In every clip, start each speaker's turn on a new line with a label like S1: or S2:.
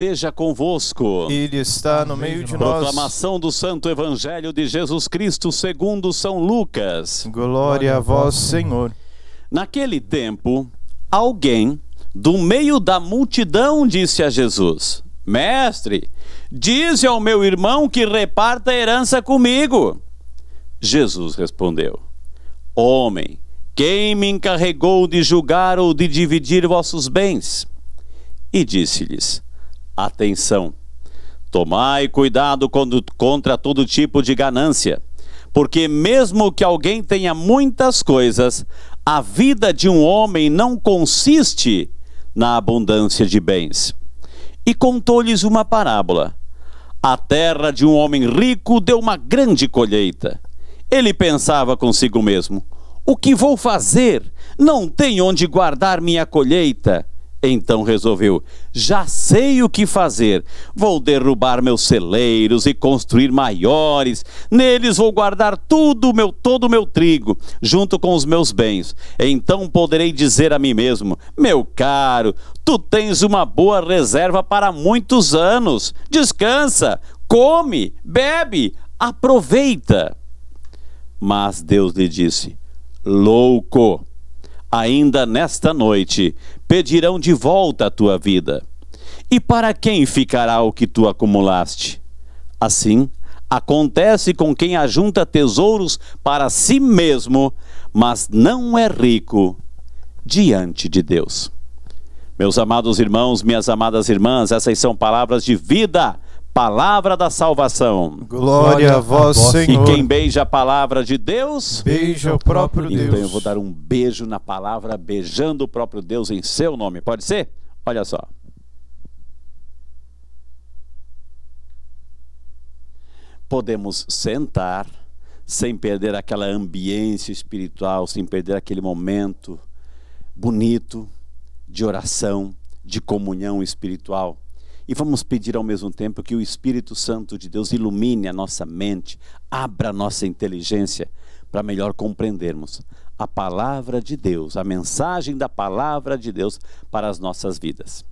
S1: Esteja convosco. Ele está no meio de nós. Proclamação do Santo Evangelho de Jesus Cristo segundo São Lucas. Glória a vós, Senhor. Naquele tempo, alguém do meio da multidão disse a Jesus: Mestre, dize ao meu irmão que reparta a herança comigo. Jesus respondeu: Homem, quem me encarregou de julgar ou de dividir vossos bens? E disse-lhes: Atenção! Tomai cuidado contra todo tipo de ganância, porque mesmo que alguém tenha muitas coisas, a vida de um homem não consiste na abundância de bens. E contou-lhes uma parábola. A terra de um homem rico deu uma grande colheita. Ele pensava consigo mesmo: O que vou fazer? Não tenho onde guardar minha colheita. Então resolveu: já sei o que fazer. Vou derrubar meus celeiros e construir maiores. Neles vou guardar tudo meu todo o meu trigo, junto com os meus bens. Então poderei dizer a mim mesmo: Meu caro, tu tens uma boa reserva para muitos anos. Descansa, come, bebe, aproveita. Mas Deus lhe disse: Louco, ainda nesta noite pedirão de volta a tua vida. E para quem ficará o que tu acumulaste? Assim, acontece com quem ajunta tesouros para si mesmo, mas não é rico diante de Deus. Meus amados irmãos, minhas amadas irmãs, essas são palavras de vida palavra da salvação. Glória a vós, Senhor. E quem beija a palavra de Deus, beija o próprio então Deus. Então eu vou dar um beijo na palavra, beijando o próprio Deus em seu nome. Pode ser? Olha só. Podemos sentar sem perder aquela ambiência espiritual, sem perder aquele momento bonito de oração, de comunhão espiritual. E vamos pedir ao mesmo tempo que o Espírito Santo de Deus ilumine a nossa mente, abra a nossa inteligência para melhor compreendermos a palavra de Deus, a mensagem da palavra de Deus para as nossas vidas.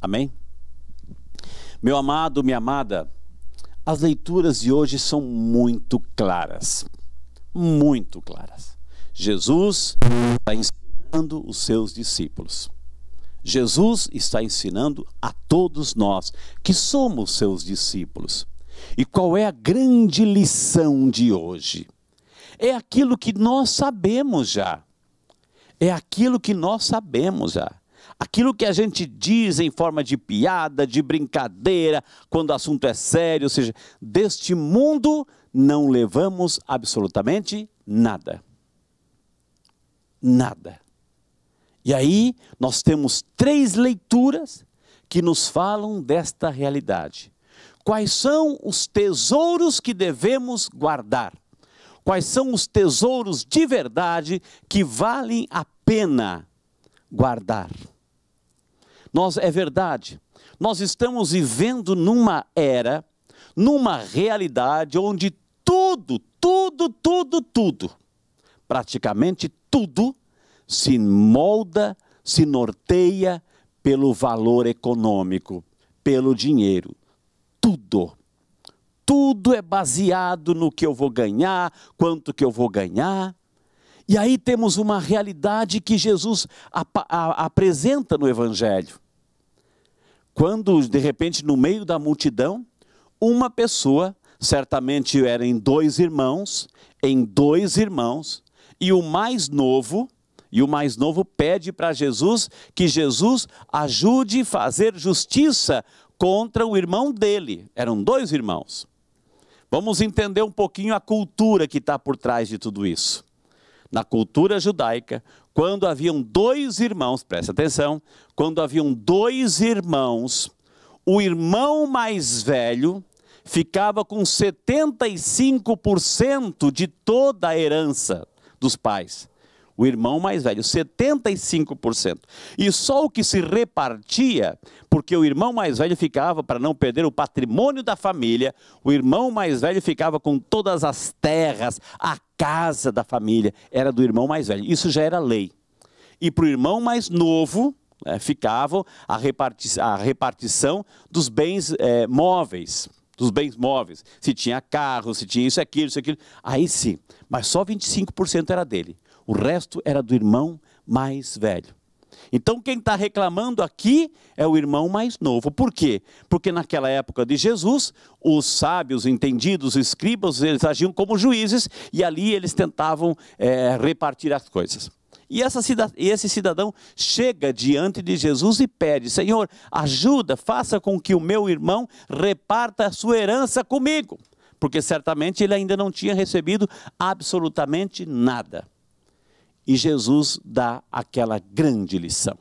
S1: Amém? Meu amado, minha amada, as leituras de hoje são muito claras. Muito claras. Jesus está ensinando os seus discípulos. Jesus está ensinando a todos nós que somos seus discípulos. E qual é a grande lição de hoje? É aquilo que nós sabemos já. É aquilo que nós sabemos já. Aquilo que a gente diz em forma de piada, de brincadeira, quando o assunto é sério, ou seja, deste mundo não levamos absolutamente nada. Nada. E aí nós temos três leituras que nos falam desta realidade. Quais são os tesouros que devemos guardar? Quais são os tesouros de verdade que valem a pena guardar? Nós é verdade. Nós estamos vivendo numa era, numa realidade onde tudo, tudo, tudo, tudo, praticamente tudo se molda, se norteia pelo valor econômico, pelo dinheiro. Tudo. Tudo é baseado no que eu vou ganhar, quanto que eu vou ganhar. E aí temos uma realidade que Jesus ap apresenta no Evangelho. Quando, de repente, no meio da multidão, uma pessoa, certamente eram dois irmãos, em dois irmãos, e o mais novo, e o mais novo pede para Jesus que Jesus ajude a fazer justiça contra o irmão dele. Eram dois irmãos. Vamos entender um pouquinho a cultura que está por trás de tudo isso. Na cultura judaica, quando haviam dois irmãos, preste atenção, quando haviam dois irmãos, o irmão mais velho ficava com 75% de toda a herança dos pais o irmão mais velho, 75%. E só o que se repartia, porque o irmão mais velho ficava, para não perder o patrimônio da família, o irmão mais velho ficava com todas as terras, a casa da família, era do irmão mais velho. Isso já era lei. E para o irmão mais novo, né, ficava a, reparti a repartição dos bens é, móveis dos bens móveis, se tinha carro, se tinha isso, aquilo, isso, aquilo. Aí sim, mas só 25% era dele. O resto era do irmão mais velho. Então, quem está reclamando aqui é o irmão mais novo. Por quê? Porque naquela época de Jesus, os sábios, entendidos, os escribas, eles agiam como juízes e ali eles tentavam é, repartir as coisas. E esse cidadão chega diante de Jesus e pede: Senhor, ajuda, faça com que o meu irmão reparta a sua herança comigo. Porque certamente ele ainda não tinha recebido absolutamente nada. E Jesus dá aquela grande lição.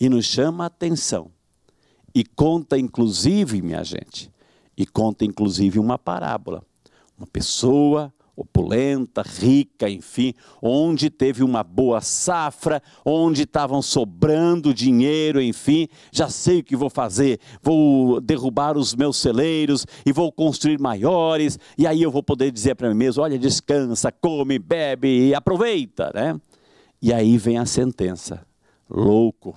S1: E nos chama a atenção. E conta, inclusive, minha gente, e conta, inclusive, uma parábola. Uma pessoa opulenta, rica, enfim, onde teve uma boa safra, onde estavam sobrando dinheiro, enfim, já sei o que vou fazer, vou derrubar os meus celeiros e vou construir maiores, e aí eu vou poder dizer para mim mesmo, olha, descansa, come, bebe e aproveita, né? E aí vem a sentença. Louco,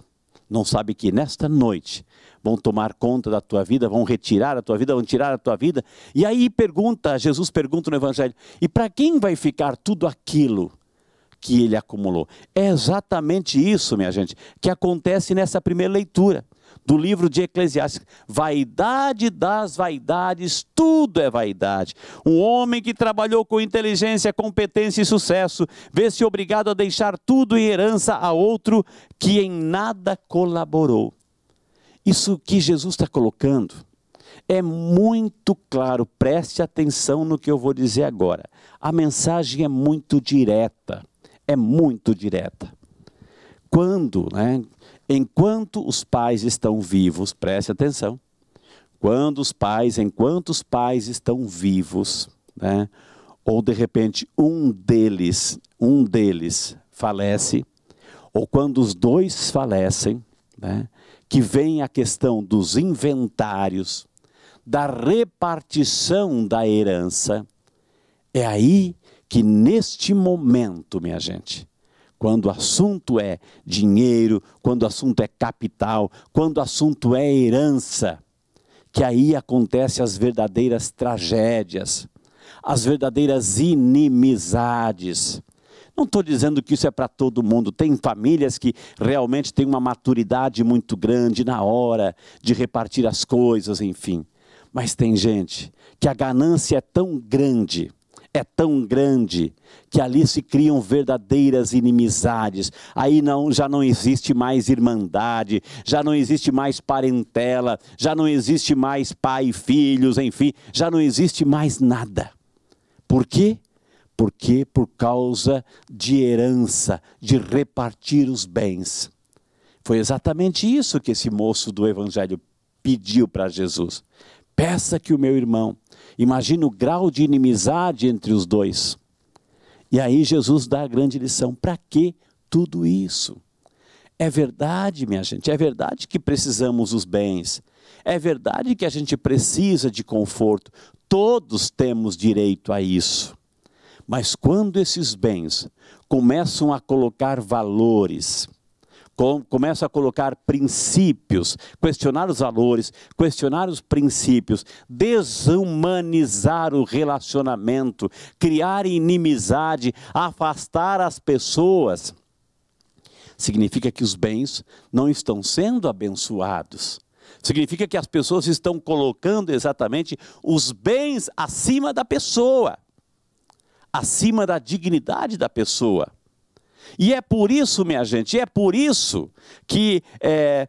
S1: não sabe que nesta noite vão tomar conta da tua vida, vão retirar a tua vida, vão tirar a tua vida. E aí pergunta, Jesus pergunta no Evangelho: e para quem vai ficar tudo aquilo? que ele acumulou. É exatamente isso, minha gente, que acontece nessa primeira leitura do livro de Eclesiastes. Vaidade das vaidades, tudo é vaidade. Um homem que trabalhou com inteligência, competência e sucesso vê-se obrigado a deixar tudo em herança a outro que em nada colaborou. Isso que Jesus está colocando é muito claro, preste atenção no que eu vou dizer agora. A mensagem é muito direta, é muito direta. Quando, né, enquanto os pais estão vivos, preste atenção, quando os pais, enquanto os pais estão vivos, né, ou de repente um deles, um deles falece, ou quando os dois falecem, né, que vem a questão dos inventários, da repartição da herança, é aí que neste momento, minha gente, quando o assunto é dinheiro, quando o assunto é capital, quando o assunto é herança, que aí acontecem as verdadeiras tragédias, as verdadeiras inimizades não estou dizendo que isso é para todo mundo. Tem famílias que realmente têm uma maturidade muito grande na hora de repartir as coisas, enfim. Mas tem gente que a ganância é tão grande, é tão grande, que ali se criam verdadeiras inimizades. Aí não, já não existe mais irmandade, já não existe mais parentela, já não existe mais pai e filhos, enfim, já não existe mais nada. Por quê? Porque por causa de herança, de repartir os bens. Foi exatamente isso que esse moço do evangelho pediu para Jesus. Peça que o meu irmão, imagina o grau de inimizade entre os dois. E aí Jesus dá a grande lição: para que tudo isso? É verdade, minha gente, é verdade que precisamos dos bens. É verdade que a gente precisa de conforto. Todos temos direito a isso. Mas quando esses bens começam a colocar valores, começam a colocar princípios, questionar os valores, questionar os princípios, desumanizar o relacionamento, criar inimizade, afastar as pessoas. Significa que os bens não estão sendo abençoados. Significa que as pessoas estão colocando exatamente os bens acima da pessoa acima da dignidade da pessoa. E é por isso, minha gente, é por isso que é,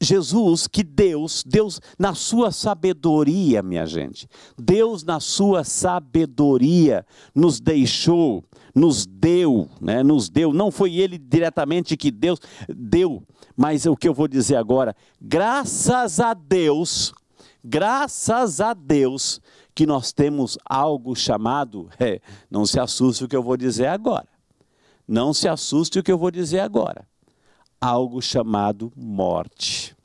S1: Jesus, que Deus, Deus na sua sabedoria, minha gente, Deus na sua sabedoria nos deixou, nos deu, né, nos deu, não foi ele diretamente que Deus deu, mas é o que eu vou dizer agora, graças a Deus, Graças a Deus que nós temos algo chamado, é, não se assuste o que eu vou dizer agora. Não se assuste o que eu vou dizer agora. Algo chamado morte.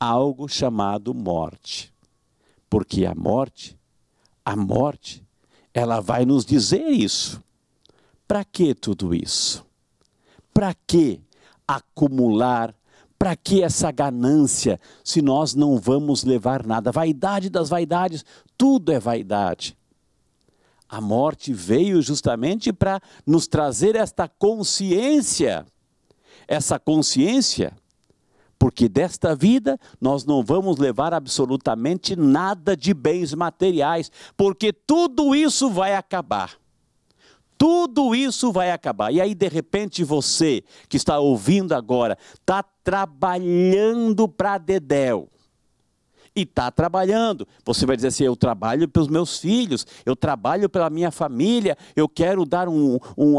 S1: Algo chamado morte. Porque a morte, a morte, ela vai nos dizer isso. Para que tudo isso? Para que acumular para que essa ganância se nós não vamos levar nada? Vaidade das vaidades, tudo é vaidade. A morte veio justamente para nos trazer esta consciência, essa consciência, porque desta vida nós não vamos levar absolutamente nada de bens materiais, porque tudo isso vai acabar. Tudo isso vai acabar. E aí, de repente, você que está ouvindo agora, está trabalhando para Dedéu. E está trabalhando. Você vai dizer assim: eu trabalho pelos meus filhos, eu trabalho pela minha família, eu quero dar, um, um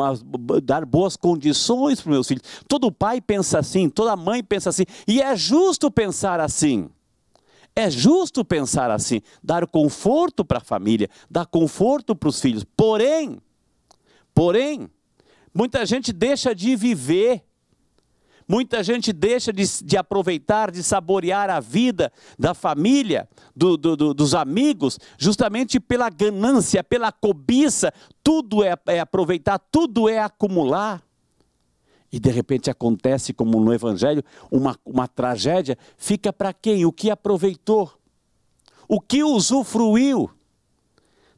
S1: dar boas condições para os meus filhos. Todo pai pensa assim, toda mãe pensa assim. E é justo pensar assim. É justo pensar assim, dar conforto para a família, dar conforto para os filhos. Porém, Porém, muita gente deixa de viver, muita gente deixa de, de aproveitar, de saborear a vida da família, do, do, do, dos amigos, justamente pela ganância, pela cobiça. Tudo é, é aproveitar, tudo é acumular. E de repente acontece, como no Evangelho, uma, uma tragédia. Fica para quem? O que aproveitou? O que usufruiu?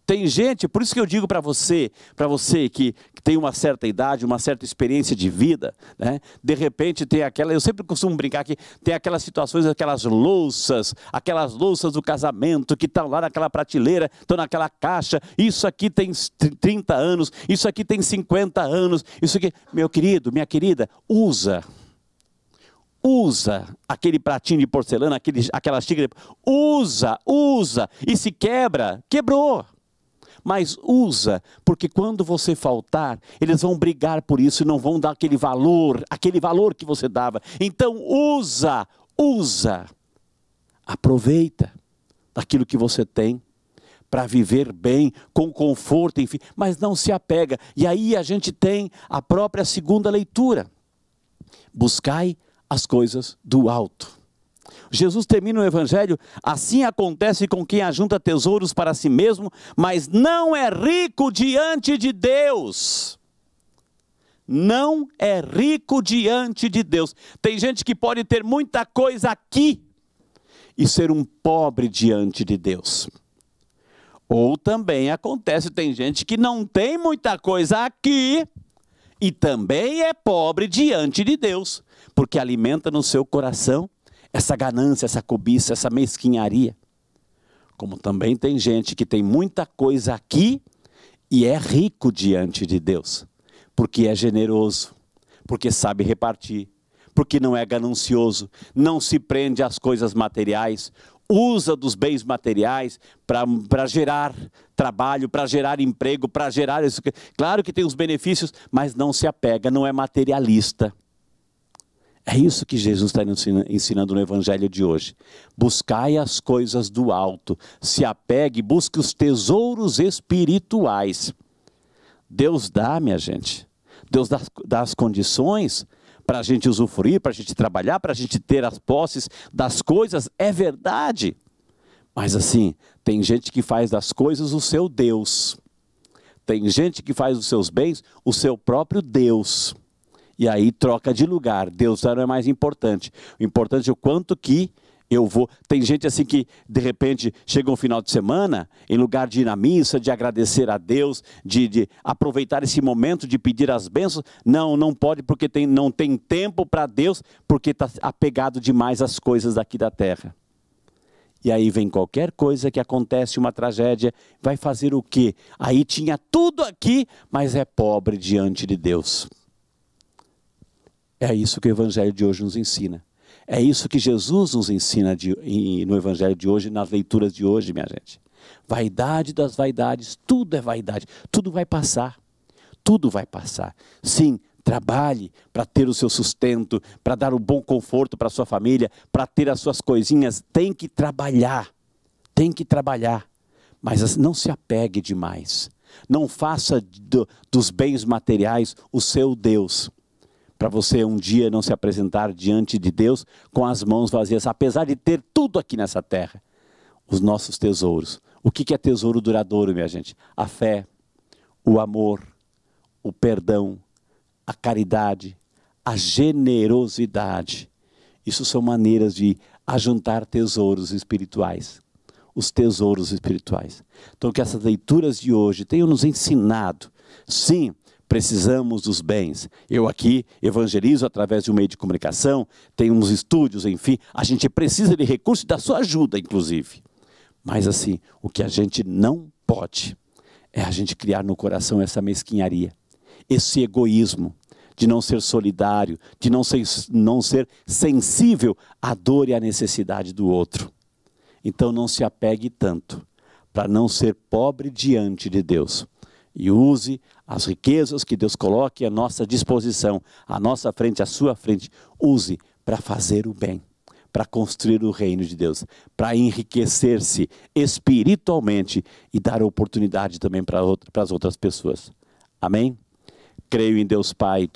S1: Tem gente, por isso que eu digo para você, para você que, que, tem uma certa idade, uma certa experiência de vida, né? De repente tem aquela, eu sempre costumo brincar que tem aquelas situações, aquelas louças, aquelas louças do casamento que estão lá naquela prateleira, estão naquela caixa. Isso aqui tem 30 anos, isso aqui tem 50 anos, isso aqui, meu querido, minha querida, usa usa aquele pratinho de porcelana, aquele, aquela xícara, usa, usa, e se quebra, quebrou mas usa, porque quando você faltar, eles vão brigar por isso e não vão dar aquele valor, aquele valor que você dava. Então usa, usa. Aproveita daquilo que você tem para viver bem, com conforto, enfim, mas não se apega. E aí a gente tem a própria segunda leitura. Buscai as coisas do alto. Jesus termina o evangelho: assim acontece com quem ajunta tesouros para si mesmo, mas não é rico diante de Deus. Não é rico diante de Deus. Tem gente que pode ter muita coisa aqui e ser um pobre diante de Deus. Ou também acontece, tem gente que não tem muita coisa aqui e também é pobre diante de Deus, porque alimenta no seu coração essa ganância, essa cobiça, essa mesquinharia. Como também tem gente que tem muita coisa aqui e é rico diante de Deus, porque é generoso, porque sabe repartir, porque não é ganancioso, não se prende às coisas materiais, usa dos bens materiais para gerar trabalho, para gerar emprego, para gerar isso. Claro que tem os benefícios, mas não se apega, não é materialista. É isso que Jesus está ensinando no Evangelho de hoje. Buscai as coisas do alto, se apegue, busque os tesouros espirituais. Deus dá, minha gente. Deus dá, dá as condições para a gente usufruir, para a gente trabalhar, para a gente ter as posses das coisas. É verdade. Mas assim, tem gente que faz das coisas o seu Deus. Tem gente que faz dos seus bens o seu próprio Deus. E aí troca de lugar. Deus não é mais importante. O importante é o quanto que eu vou. Tem gente assim que, de repente, chega um final de semana, em lugar de ir na missa, de agradecer a Deus, de, de aproveitar esse momento, de pedir as bênçãos. Não, não pode, porque tem, não tem tempo para Deus, porque está apegado demais às coisas daqui da terra. E aí vem qualquer coisa que acontece, uma tragédia, vai fazer o quê? Aí tinha tudo aqui, mas é pobre diante de Deus. É isso que o Evangelho de hoje nos ensina. É isso que Jesus nos ensina de, no Evangelho de hoje, nas leituras de hoje, minha gente. Vaidade das vaidades, tudo é vaidade, tudo vai passar. Tudo vai passar. Sim, trabalhe para ter o seu sustento, para dar o um bom conforto para sua família, para ter as suas coisinhas. Tem que trabalhar, tem que trabalhar, mas não se apegue demais. Não faça do, dos bens materiais o seu Deus para você um dia não se apresentar diante de Deus com as mãos vazias, apesar de ter tudo aqui nessa terra, os nossos tesouros. O que é tesouro duradouro, minha gente? A fé, o amor, o perdão, a caridade, a generosidade. Isso são maneiras de ajuntar tesouros espirituais. Os tesouros espirituais. Então, que essas leituras de hoje tenham nos ensinado, sim, precisamos dos bens. Eu aqui evangelizo através de um meio de comunicação, tenho uns estúdios, enfim, a gente precisa de recursos e da sua ajuda, inclusive. Mas assim, o que a gente não pode é a gente criar no coração essa mesquinharia, esse egoísmo de não ser solidário, de não ser, não ser sensível à dor e à necessidade do outro. Então não se apegue tanto para não ser pobre diante de Deus e use as riquezas que Deus coloque à nossa disposição, à nossa frente, à sua frente, use para fazer o bem, para construir o reino de Deus, para enriquecer-se espiritualmente e dar oportunidade também para, outra, as outras pessoas. Amém? Creio em Deus Pai.